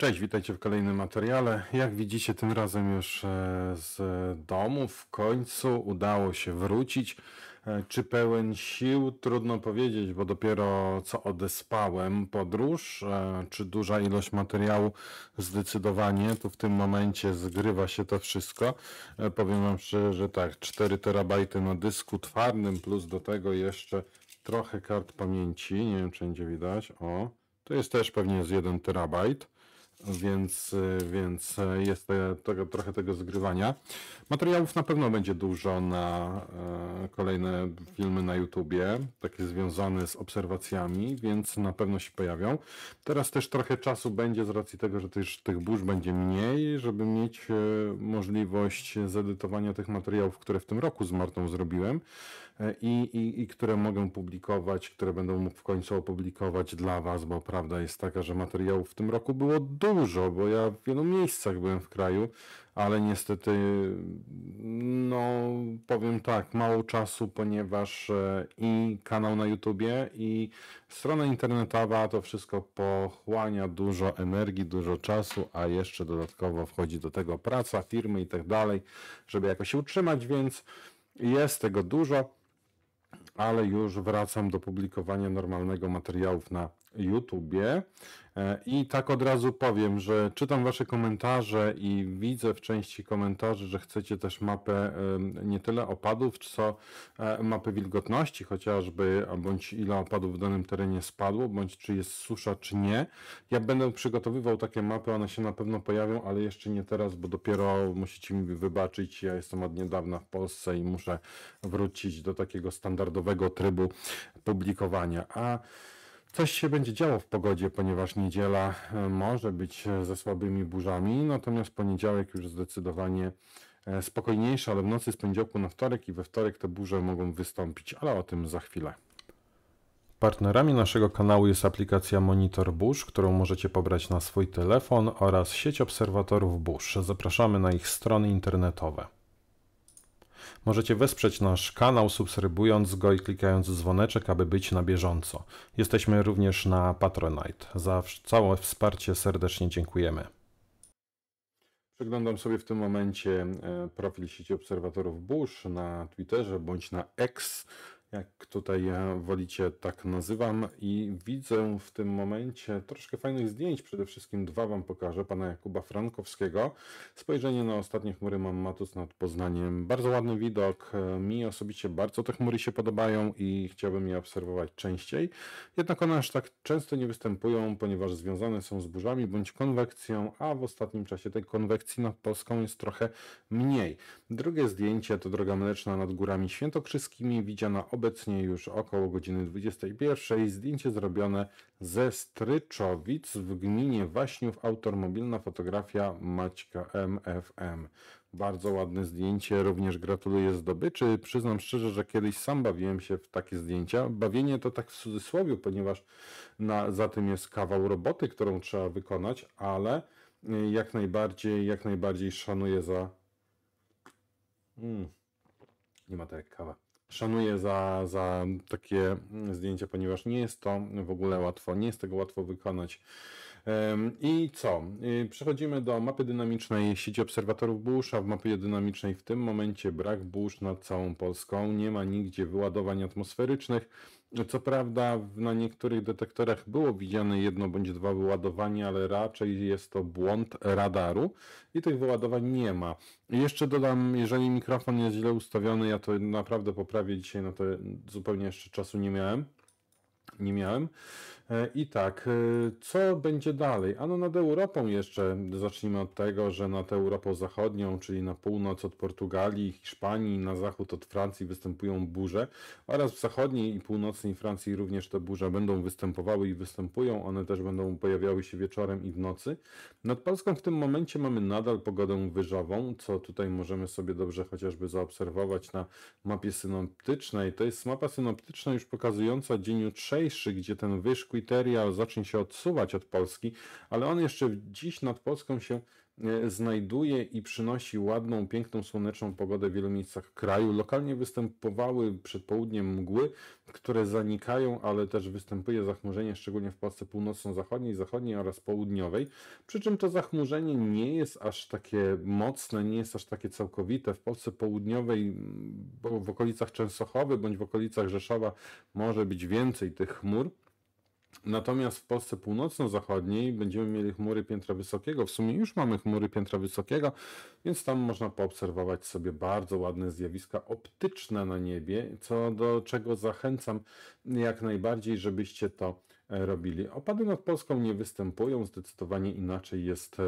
Cześć, witajcie w kolejnym materiale. Jak widzicie, tym razem już e, z domu w końcu udało się wrócić. E, czy pełen sił? Trudno powiedzieć, bo dopiero co odespałem podróż. E, czy duża ilość materiału? Zdecydowanie. Tu w tym momencie zgrywa się to wszystko. Powiem Wam szczerze, że tak, 4 terabajty na dysku twardym, plus do tego jeszcze trochę kart pamięci. Nie wiem, czy będzie widać. O, to jest też pewnie z 1 terabajt więc, więc jest tego, trochę tego zgrywania. Materiałów na pewno będzie dużo na e, kolejne filmy na YouTubie, takie związane z obserwacjami, więc na pewno się pojawią. Teraz też trochę czasu będzie z racji tego, że też tych burz będzie mniej, żeby mieć e, możliwość zedytowania tych materiałów, które w tym roku z Martą zrobiłem e, i, i, i które mogę publikować, które będę mógł w końcu opublikować dla Was, bo prawda jest taka, że materiałów w tym roku było dużo dużo, bo ja w wielu miejscach byłem w kraju, ale niestety, no powiem tak, mało czasu, ponieważ e, i kanał na YouTubie, i strona internetowa to wszystko pochłania dużo energii, dużo czasu, a jeszcze dodatkowo wchodzi do tego praca, firmy i tak dalej, żeby jakoś się utrzymać, więc jest tego dużo ale już wracam do publikowania normalnego materiałów na YouTubie E, I tak od razu powiem, że czytam Wasze komentarze i widzę w części komentarzy, że chcecie też mapę nie tyle opadów, co e, mapę wilgotności chociażby, bądź ile opadów w danym terenie spadło, bądź czy jest susza, czy nie. Ja będę przygotowywał takie mapy, one się na pewno pojawią, ale jeszcze nie teraz, bo dopiero musicie mi wybaczyć. Ja jestem od niedawna w Polsce i muszę wrócić do takiego standardowego trybu publikowania. A Coś się będzie działo w pogodzie, ponieważ niedziela e, może być e, ze słabymi burzami, natomiast poniedziałek już zdecydowanie e, spokojniejszy, ale w nocy z poniedziałku na wtorek i we wtorek te burze mogą wystąpić, ale o tym za chwilę. Partnerami naszego kanału jest aplikacja Monitor Burz, którą możecie pobrać na swój telefon oraz sieć obserwatorów burz. Zapraszamy na ich strony internetowe. Możecie wesprzeć nasz kanał subskrybując go i klikając dzwoneczek, aby być na bieżąco. Jesteśmy również na Patronite. Za całe wsparcie serdecznie dziękujemy. Przeglądam sobie w tym momencie e, profil sieci obserwatorów Bush na Twitterze bądź na X jak tutaj ja e, wolicie tak nazywam i widzę w tym momencie troszkę fajnych zdjęć, przede wszystkim dwa wam pokażę, pana Jakuba Frankowskiego. Spojrzenie na ostatnie chmury mam matus nad Poznaniem. Bardzo ładny widok, e, mi osobiście bardzo te chmury się podobają i chciałbym je obserwować częściej. Jednak one aż tak często nie występują, ponieważ związane są z burzami bądź konwekcją, a w ostatnim czasie tej konwekcji nad Polską jest trochę mniej. Drugie zdjęcie to droga mleczna nad górami świętokrzyskimi, widziana obecnie już około godziny 21. Zdjęcie zrobione ze Stryczowic w gminie Waśniów, autor mobilna fotografia Maćka MFM. Bardzo ładne zdjęcie, również gratuluję zdobyczy. Przyznam szczerze, że kiedyś sam bawiłem się w takie zdjęcia. Bawienie to tak w cudzysłowie, ponieważ na, za tym jest kawał roboty, którą trzeba wykonać, ale e, jak najbardziej, jak najbardziej szanuję za Mm. Nie ma to tak jak kawa. Szanuję za, za takie mm, zdjęcie, ponieważ nie jest to w ogóle łatwo, nie jest tego łatwo wykonać. I co? Y, przechodzimy do mapy dynamicznej sieci obserwatorów burza. W mapie dynamicznej w tym momencie brak burz nad całą Polską. Nie ma nigdzie wyładowań atmosferycznych. No, co prawda na niektórych detektorach było widziane jedno bądź dwa wyładowania, ale raczej jest to błąd radaru i tych wyładowań nie ma. Jeszcze dodam, jeżeli mikrofon jest źle ustawiony, ja to naprawdę poprawię dzisiaj, na no to zupełnie jeszcze czasu nie miałem nie miałem. E, I tak, e, co będzie dalej? Ano nad Europą jeszcze zacznijmy od tego, że nad Europą Zachodnią, czyli na północ od Portugalii, Hiszpanii, na zachód od Francji występują burze oraz w zachodniej i północnej Francji również te burze będą występowały i występują. One też będą pojawiały się wieczorem i w nocy. Nad Polską w tym momencie mamy nadal pogodę wyżową, co tutaj możemy sobie dobrze chociażby zaobserwować na mapie synoptycznej. To jest mapa synoptyczna już pokazująca dzień jutrzejszy gdzie ten wyszkwiterial zacznie się odsuwać od Polski, ale on jeszcze dziś nad Polską się E, znajduje i przynosi ładną, piękną, słoneczną pogodę w wielu miejscach kraju. Lokalnie występowały przed południem mgły, które zanikają, ale też występuje zachmurzenie, szczególnie w Polsce północno-zachodniej, zachodniej oraz południowej. Przy czym to zachmurzenie nie jest aż takie mocne, nie jest aż takie całkowite. W Polsce południowej, w okolicach Częstochowy bądź w okolicach Rzeszowa może być więcej tych chmur. Natomiast w Polsce północno-zachodniej będziemy mieli chmury piętra wysokiego. W sumie już mamy chmury piętra wysokiego, więc tam można poobserwować sobie bardzo ładne zjawiska optyczne na niebie, co do czego zachęcam jak najbardziej, żebyście to robili. Opady nad Polską nie występują, zdecydowanie inaczej jest e,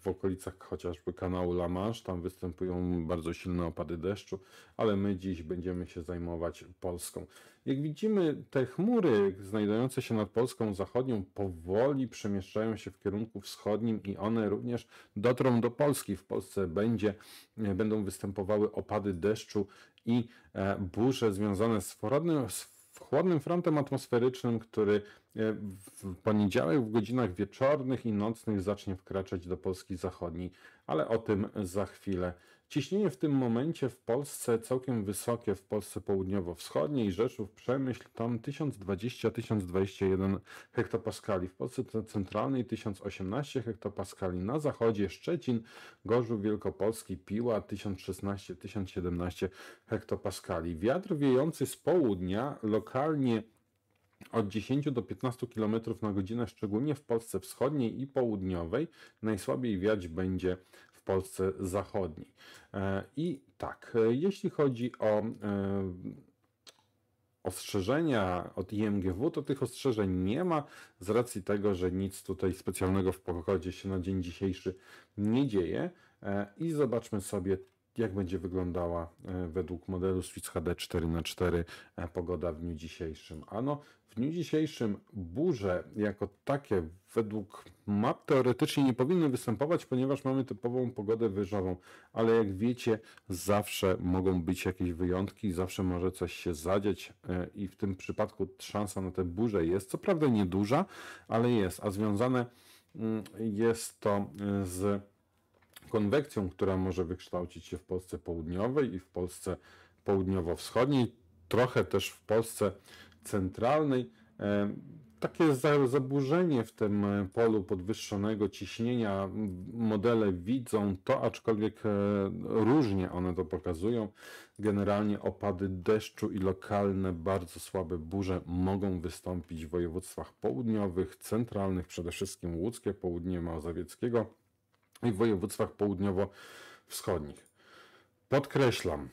w okolicach chociażby kanału La Manche, tam występują bardzo silne opady deszczu, ale my dziś będziemy się zajmować Polską. Jak widzimy, te chmury znajdujące się nad Polską zachodnią powoli przemieszczają się w kierunku wschodnim i one również dotrą do Polski. W Polsce będzie, e, będą występowały opady deszczu i e, burze związane z poradnym z chłodnym frontem atmosferycznym, który e, w poniedziałek w godzinach wieczornych i nocnych zacznie wkraczać do Polski zachodniej, ale o tym za chwilę. Ciśnienie w tym momencie w Polsce całkiem wysokie, w Polsce południowo-wschodniej, Rzeszów, Przemyśl, tam 1020-1021 hektopaskali, w Polsce centralnej 1018 hektopaskali, na zachodzie Szczecin, Gorzów Wielkopolski, Piła 1016-1017 hektopaskali. Wiatr wiejący z południa lokalnie od 10 do 15 km na godzinę, szczególnie w Polsce wschodniej i południowej. Najsłabiej wiać będzie Polsce zachodniej. E, I tak, e, jeśli chodzi o e, ostrzeżenia od IMGW, to tych ostrzeżeń nie ma z racji tego, że nic tutaj specjalnego w pogodzie się na dzień dzisiejszy nie dzieje. I zobaczmy sobie, jak będzie wyglądała według modelu Switch HD 4x4 pogoda w dniu dzisiejszym. Ano, dniu dzisiejszym burze jako takie według map teoretycznie nie powinny występować, ponieważ mamy typową pogodę wyżową, ale jak wiecie, zawsze mogą być jakieś wyjątki, zawsze może coś się zadziać e, i w tym przypadku szansa na te burze jest, co prawda nieduża, ale jest, a związane mm, jest to e, z konwekcją, która może wykształcić się w Polsce południowej i w Polsce południowo-wschodniej, trochę też w Polsce centralnej. E, takie zaburzenie w tym e, polu podwyższonego ciśnienia modele widzą to, aczkolwiek e, różnie one to pokazują. Generalnie opady deszczu i lokalne, bardzo słabe burze mogą wystąpić w województwach południowych, centralnych, przede wszystkim łódzkie, południe mazowieckiego i w województwach południowo-wschodnich. Podkreślam,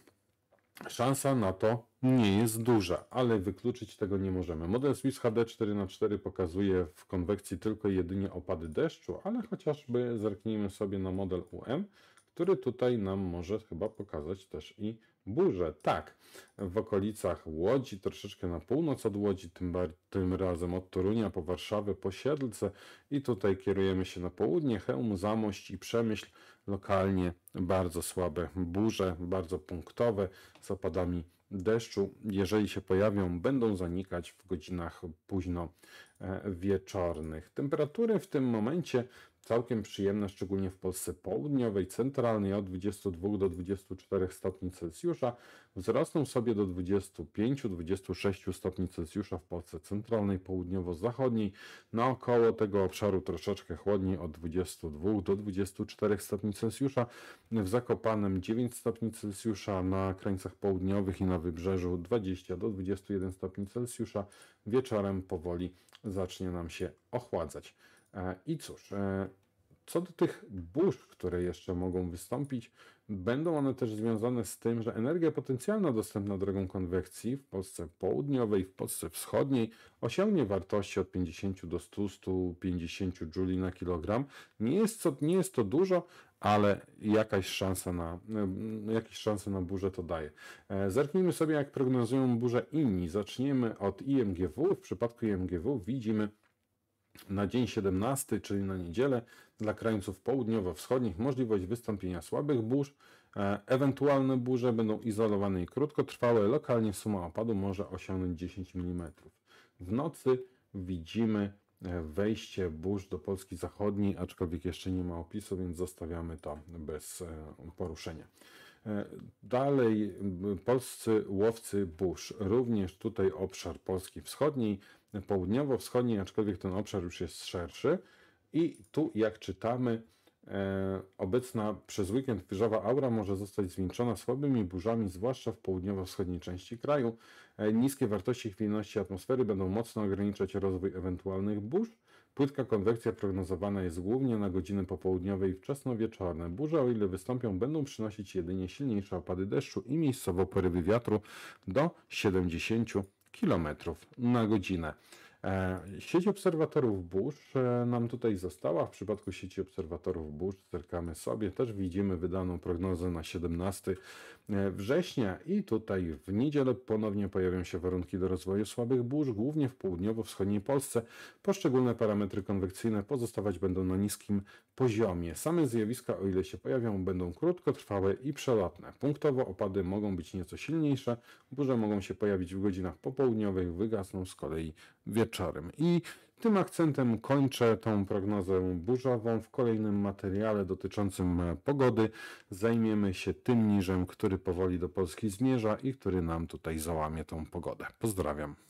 Szansa na to nie jest duża, ale wykluczyć tego nie możemy. Model Swiss HD 4x4 pokazuje w konwekcji tylko i jedynie opady deszczu, ale chociażby zerknijmy sobie na model UM, który tutaj nam może chyba pokazać też i burzę. Tak, w okolicach Łodzi, troszeczkę na północ od Łodzi, tym, tym razem od Torunia po Warszawę, po Siedlce i tutaj kierujemy się na południe, Chełm, Zamość i Przemyśl lokalnie bardzo słabe burze, bardzo punktowe z opadami deszczu, jeżeli się pojawią, będą zanikać w godzinach późno e, wieczornych. Temperatury w tym momencie całkiem przyjemne, szczególnie w Polsce południowej, centralnej od 22 do 24 stopni Celsjusza. Wzrosną sobie do 25-26 stopni Celsjusza w Polsce centralnej, południowo-zachodniej. Na około tego obszaru troszeczkę chłodniej od 22 do 24 stopni Celsjusza. W Zakopanem 9 stopni Celsjusza, na krańcach południowych i na wybrzeżu 20 do 21 stopni Celsjusza. Wieczorem powoli zacznie nam się ochładzać. E, I cóż, e, co do tych burz, które jeszcze mogą wystąpić, Będą one też związane z tym, że energia potencjalna dostępna drogą konwekcji w Polsce południowej, w Polsce wschodniej osiągnie wartości od 50 do 100, 150 Joule na kilogram. Nie jest, to, nie jest to dużo, ale jakaś szansa na, mm, jakieś szanse na burzę to daje. E, zerknijmy sobie, jak prognozują burze inni. Zaczniemy od IMGW. W przypadku IMGW widzimy na dzień 17, czyli na niedzielę, dla krańców południowo-wschodnich możliwość wystąpienia słabych burz. E, ewentualne burze będą izolowane i krótkotrwałe. Lokalnie suma opadu może osiągnąć 10 mm. W nocy widzimy e, wejście burz do Polski Zachodniej, aczkolwiek jeszcze nie ma opisu, więc zostawiamy to bez e, poruszenia. Dalej, polscy łowcy burz, również tutaj obszar Polski Wschodniej, południowo-wschodniej, aczkolwiek ten obszar już jest szerszy. I tu, jak czytamy, e, obecna przez weekend wyżowa aura może zostać zwieńczona słabymi burzami, zwłaszcza w południowo-wschodniej części kraju. E, niskie wartości chwiejności atmosfery będą mocno ograniczać rozwój ewentualnych burz. Płytka konwekcja prognozowana jest głównie na godziny popołudniowe i wczesnowieczorne. Burze, o ile wystąpią, będą przynosić jedynie silniejsze opady deszczu i miejscowo porywy wiatru do 70 km na godzinę. E, sieć obserwatorów burz e, nam tutaj została. W przypadku sieci obserwatorów burz zerkamy sobie. Też widzimy wydaną prognozę na 17 e, września i tutaj w niedzielę ponownie pojawią się warunki do rozwoju słabych burz, głównie w południowo-wschodniej Polsce. Poszczególne parametry konwekcyjne pozostawać będą na niskim poziomie. Same zjawiska, o ile się pojawią, będą krótkotrwałe i przelotne. Punktowo opady mogą być nieco silniejsze, burze mogą się pojawić w godzinach popołudniowych, wygasną z kolei wieczorem wieczorem. I tym akcentem kończę tą prognozę burzową. W kolejnym materiale dotyczącym pogody zajmiemy się tym niżem, który powoli do Polski zmierza i który nam tutaj załamie tą pogodę. Pozdrawiam.